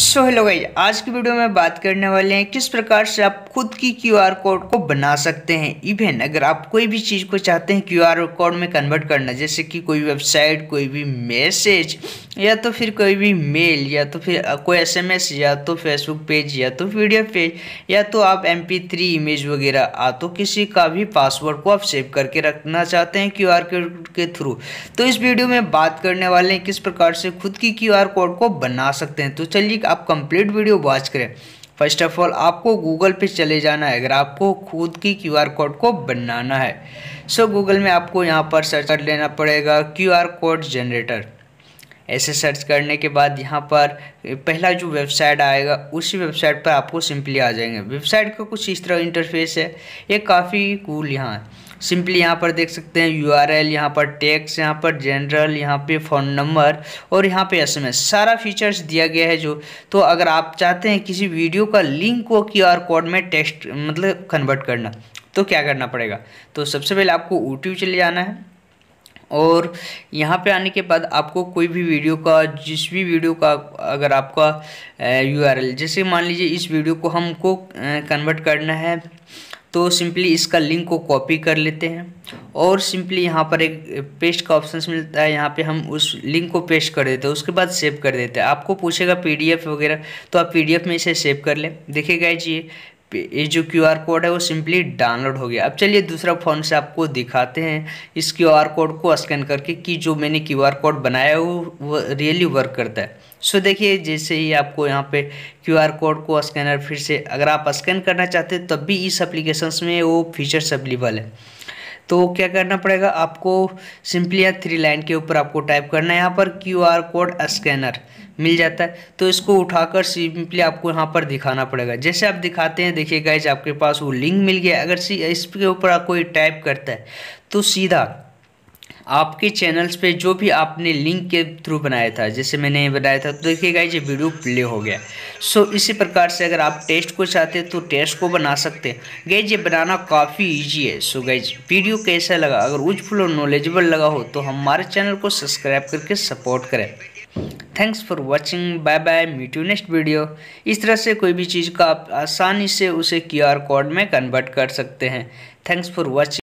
so hello भाई आज की वीडियो में बात करने वाले हैं किस प्रकार से आप खुद की क्यूआर कोड को बना सकते हैं इवन अगर आप कोई भी चीज़ को चाहते हैं क्यूआर कोड में कन्वर्ट करना जैसे कि कोई वेबसाइट कोई भी मैसेज या तो फिर कोई भी मेल या तो फिर कोई एसएमएस या तो फेसबुक पेज या तो पीडीएफ पेज या तो आप एम थ्री इमेज वगैरह आ तो किसी का भी पासवर्ड को आप सेव करके रखना चाहते हैं क्यू कोड के थ्रू तो इस वीडियो में बात करने वाले हैं किस प्रकार से खुद की क्यू कोड को बना सकते हैं तो चलिए ठीक आप कंप्लीट वीडियो वॉच करें फर्स्ट ऑफ ऑल आपको गूगल पे चले जाना है अगर आपको खुद की क्यू आर कोड को बनाना है सो so, गूगल में आपको यहाँ पर सर्च कर लेना पड़ेगा क्यू आर कोड जनरेटर ऐसे सर्च करने के बाद यहाँ पर पहला जो वेबसाइट आएगा उसी वेबसाइट पर आपको सिंपली आ जाएंगे वेबसाइट का कुछ इस तरह इंटरफेस है ये काफ़ी कूल यहाँ है सिंपली यहाँ पर देख सकते हैं यू आर एल यहाँ पर टैक्स यहाँ पर जनरल यहाँ पे फ़ोन नंबर और यहाँ पे एस एम एस सारा फीचर्स दिया गया है जो तो अगर आप चाहते हैं किसी वीडियो का लिंक को क्यू आर कोड में टेक्स्ट मतलब कन्वर्ट करना तो क्या करना पड़ेगा तो सबसे पहले आपको यूट्यूब चले जाना है और यहाँ पे आने के बाद आपको कोई भी वीडियो का जिस भी वीडियो का अगर आपका यूआरएल जैसे मान लीजिए इस वीडियो को हमको कन्वर्ट करना है तो सिंपली इसका लिंक को कॉपी कर लेते हैं और सिंपली यहाँ पर एक पेस्ट का ऑप्शन मिलता है यहाँ पे हम उस लिंक को पेस्ट कर देते हैं उसके बाद सेव कर देते हैं आपको पूछेगा पीडीएफ वगैरह तो आप पीडीएफ में इसे सेव कर लें देखिए जी ये ये जो क्यू आर कोड है वो सिंपली डाउनलोड हो गया अब चलिए दूसरा फ़ोन से आपको दिखाते हैं इस क्यू आर कोड को स्कैन करके कि जो मैंने क्यू आर कोड बनाया है वो, रियली वर्क करता है सो देखिए जैसे ही आपको यहाँ पे क्यू आर कोड को स्कैनर फिर से अगर आप स्कैन करना चाहते हैं तब भी इस अप्लीकेशन में वो फीचर्स अवेलेबल है तो क्या करना पड़ेगा आपको सिंपली यहाँ थ्री लाइन के ऊपर आपको टाइप करना है यहाँ पर क्यू आर कोड स्कैनर मिल जाता है तो इसको उठाकर सिंपली आपको यहाँ पर दिखाना पड़ेगा जैसे आप दिखाते हैं देखिए गाइज आपके पास वो लिंक मिल गया अगर इसके के ऊपर आप कोई टाइप करता है तो सीधा आपके चैनल्स पे जो भी आपने लिंक के थ्रू बनाया था जैसे मैंने बनाया था तो देखिए गाइज ये वीडियो प्ले हो गया सो so, इसी प्रकार से अगर आप टेस्ट को चाहते हैं तो टेस्ट को बना सकते हैं गैज ये बनाना काफ़ी ईजी है सो so, गाइज वीडियो कैसा लगा अगर यूजफुल और नॉलेजेबल लगा हो तो हमारे चैनल को सब्सक्राइब करके सपोर्ट करें thanks for watching bye bye meet you next video इस तरह से कोई भी चीज़ का आप आसानी से उसे क्यू कोड में कन्वर्ट कर सकते हैं थैंक्स फॉर वॉचिंग